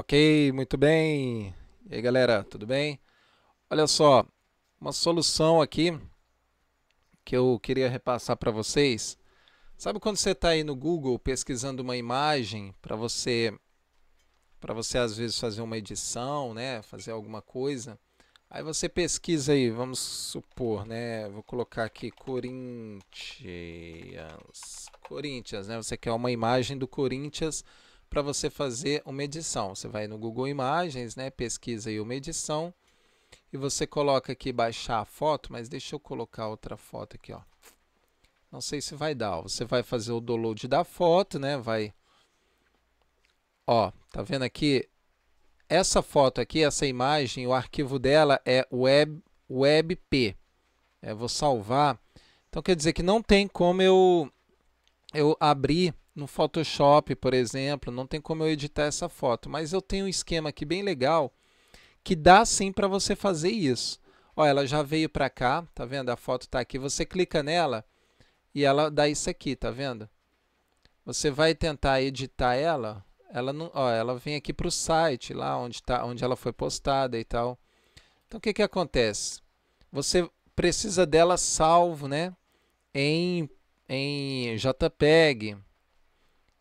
Ok, muito bem. E aí, galera, tudo bem? Olha só, uma solução aqui que eu queria repassar para vocês. Sabe quando você está aí no Google pesquisando uma imagem para você, para você às vezes fazer uma edição, né, fazer alguma coisa? Aí você pesquisa aí, vamos supor, né? Vou colocar aqui Corinthians. Corinthians, né? Você quer uma imagem do Corinthians para você fazer uma edição. Você vai no Google Imagens, né, pesquisa aí uma edição e você coloca aqui baixar a foto, mas deixa eu colocar outra foto aqui, ó. Não sei se vai dar. Você vai fazer o download da foto, né? Vai Ó, tá vendo aqui? Essa foto aqui, essa imagem, o arquivo dela é web webp. É, vou salvar. Então quer dizer que não tem como eu eu abrir no Photoshop, por exemplo, não tem como eu editar essa foto, mas eu tenho um esquema aqui bem legal que dá sim para você fazer isso. Ó, ela já veio para cá, tá vendo? A foto está aqui. Você clica nela e ela dá isso aqui, tá vendo? Você vai tentar editar ela, ela não, ó, ela vem aqui para o site lá onde tá, onde ela foi postada e tal. Então o que que acontece? Você precisa dela salvo, né? Em em JPEG,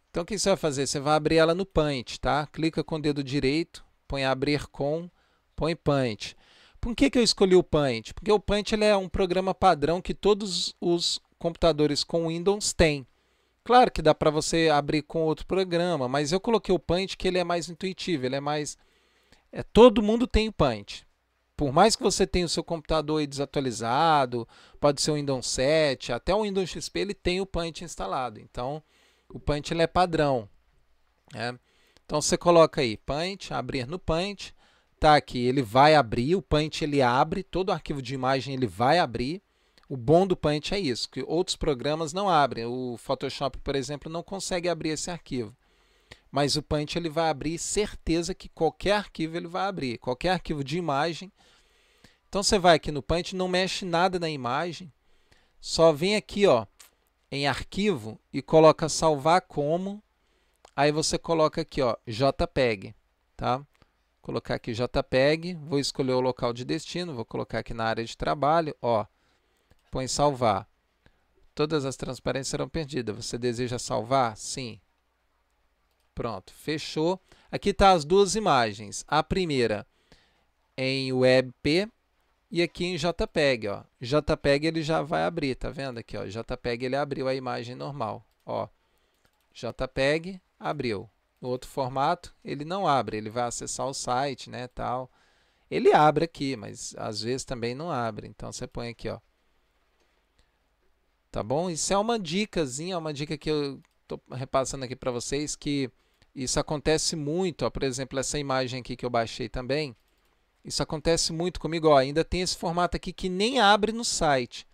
então o que você vai fazer? Você vai abrir ela no Paint, tá? Clica com o dedo direito, põe abrir com, põe Paint. Por que, que eu escolhi o Paint? Porque o Paint ele é um programa padrão que todos os computadores com Windows têm. Claro que dá para você abrir com outro programa, mas eu coloquei o Paint que ele é mais intuitivo, ele é mais... É, todo mundo tem o Paint. Por mais que você tenha o seu computador desatualizado, pode ser o Windows 7, até o Windows XP, ele tem o Paint instalado. Então, o Paint ele é padrão. Né? Então você coloca aí Paint, abrir no Paint, tá aqui, ele vai abrir, o Paint ele abre, todo arquivo de imagem ele vai abrir. O bom do Paint é isso, que outros programas não abrem. O Photoshop, por exemplo, não consegue abrir esse arquivo. Mas o Paint ele vai abrir, certeza que qualquer arquivo ele vai abrir, qualquer arquivo de imagem. Então você vai aqui no Paint, não mexe nada na imagem, só vem aqui, ó, em arquivo e coloca salvar como. Aí você coloca aqui, ó, JPEG, tá? Vou colocar aqui JPEG, vou escolher o local de destino, vou colocar aqui na área de trabalho, ó. Põe salvar. Todas as transparências serão perdidas. Você deseja salvar? Sim. Pronto, fechou. Aqui tá as duas imagens. A primeira em WebP e aqui em JPEG, ó. JPEG ele já vai abrir, tá vendo aqui, ó? JPEG ele abriu a imagem normal, ó. JPEG abriu. No outro formato, ele não abre, ele vai acessar o site, né, tal. Ele abre aqui, mas às vezes também não abre. Então você põe aqui, ó. Tá bom? Isso é uma dicasinha, uma dica que eu tô repassando aqui para vocês que isso acontece muito, ó. Por exemplo, essa imagem aqui que eu baixei também, isso acontece muito comigo. Ó, ainda tem esse formato aqui que nem abre no site.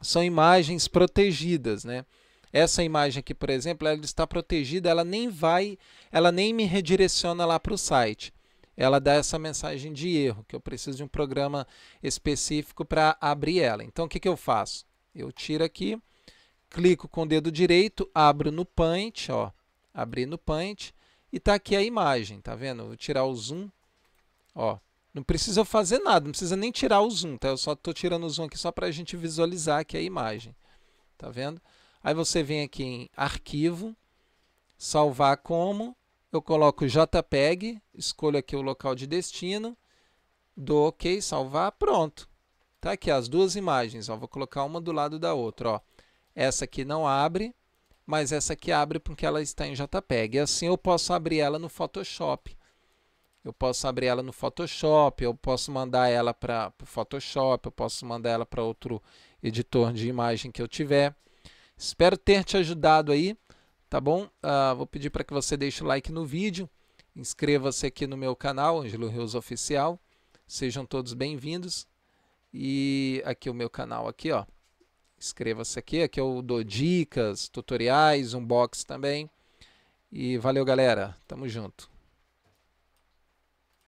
São imagens protegidas, né? Essa imagem aqui, por exemplo, ela está protegida, ela nem vai, ela nem me redireciona lá para o site. Ela dá essa mensagem de erro, que eu preciso de um programa específico para abrir ela. Então, o que, que eu faço? Eu tiro aqui, clico com o dedo direito, abro no Paint, ó, abri no Paint, e está aqui a imagem, tá vendo? Vou tirar o zoom, ó, não precisa fazer nada, não precisa nem tirar o zoom, tá? Eu só estou tirando o zoom aqui só para a gente visualizar aqui a imagem. Tá vendo? Aí você vem aqui em arquivo, salvar como, eu coloco JPEG, escolho aqui o local de destino, dou OK, salvar, pronto. Tá aqui as duas imagens, ó, vou colocar uma do lado da outra, ó. Essa aqui não abre, mas essa aqui abre porque ela está em JPEG. E assim eu posso abrir ela no Photoshop eu posso abrir ela no Photoshop, eu posso mandar ela para o Photoshop, eu posso mandar ela para outro editor de imagem que eu tiver. Espero ter te ajudado aí, tá bom? Uh, vou pedir para que você deixe o like no vídeo, inscreva-se aqui no meu canal, Angelo Rios Oficial. Sejam todos bem-vindos. E aqui o meu canal aqui, ó. Inscreva-se aqui, aqui eu dou dicas, tutoriais, unbox também. E valeu, galera. Tamo junto.